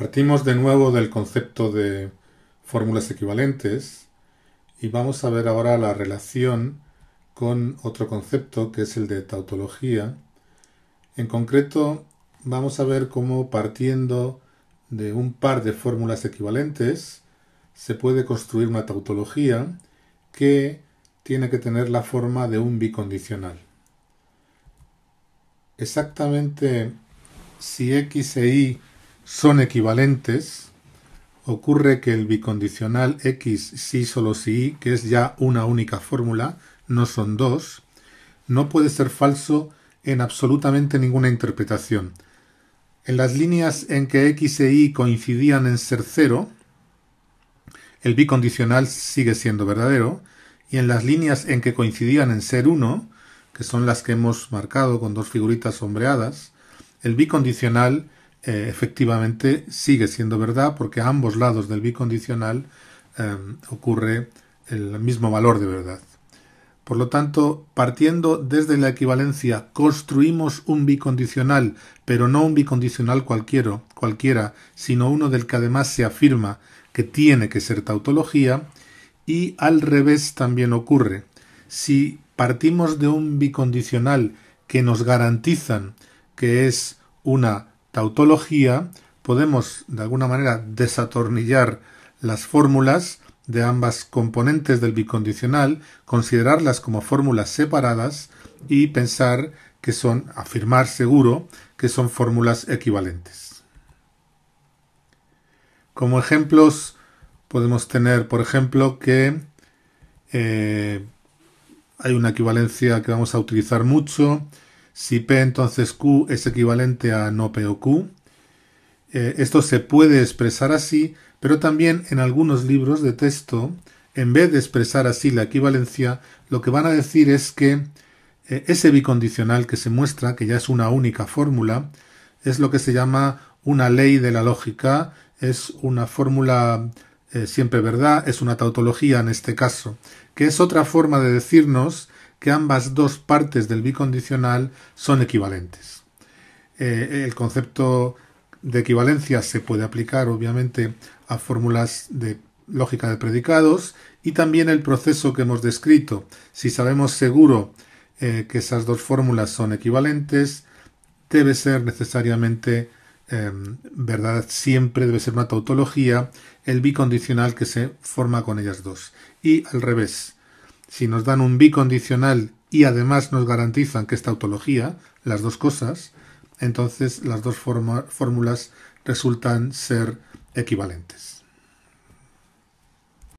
Partimos de nuevo del concepto de fórmulas equivalentes y vamos a ver ahora la relación con otro concepto que es el de tautología. En concreto, vamos a ver cómo partiendo de un par de fórmulas equivalentes se puede construir una tautología que tiene que tener la forma de un bicondicional. Exactamente si x e y son equivalentes, ocurre que el bicondicional X sí solo si y, que es ya una única fórmula, no son dos, no puede ser falso en absolutamente ninguna interpretación. En las líneas en que X e Y coincidían en ser cero, el bicondicional sigue siendo verdadero, y en las líneas en que coincidían en ser 1, que son las que hemos marcado con dos figuritas sombreadas, el bicondicional eh, efectivamente sigue siendo verdad porque a ambos lados del bicondicional em, ocurre el mismo valor de verdad. Por lo tanto, partiendo desde la equivalencia, construimos un bicondicional, pero no un bicondicional cualquiera, cualquiera, sino uno del que además se afirma que tiene que ser tautología, y al revés también ocurre. Si partimos de un bicondicional que nos garantizan que es una tautología podemos de alguna manera desatornillar las fórmulas de ambas componentes del bicondicional, considerarlas como fórmulas separadas y pensar que son, afirmar seguro, que son fórmulas equivalentes. Como ejemplos podemos tener, por ejemplo, que eh, hay una equivalencia que vamos a utilizar mucho, si P entonces Q es equivalente a no P o Q, eh, esto se puede expresar así, pero también en algunos libros de texto, en vez de expresar así la equivalencia, lo que van a decir es que eh, ese bicondicional que se muestra, que ya es una única fórmula, es lo que se llama una ley de la lógica, es una fórmula eh, siempre verdad, es una tautología en este caso, que es otra forma de decirnos que ambas dos partes del bicondicional son equivalentes. Eh, el concepto de equivalencia se puede aplicar obviamente a fórmulas de lógica de predicados y también el proceso que hemos descrito. Si sabemos seguro eh, que esas dos fórmulas son equivalentes, debe ser necesariamente em, verdad siempre, debe ser una tautología, el bicondicional que se forma con ellas dos. Y al revés, si nos dan un bicondicional y además nos garantizan que esta autología, las dos cosas, entonces las dos fórmulas resultan ser equivalentes.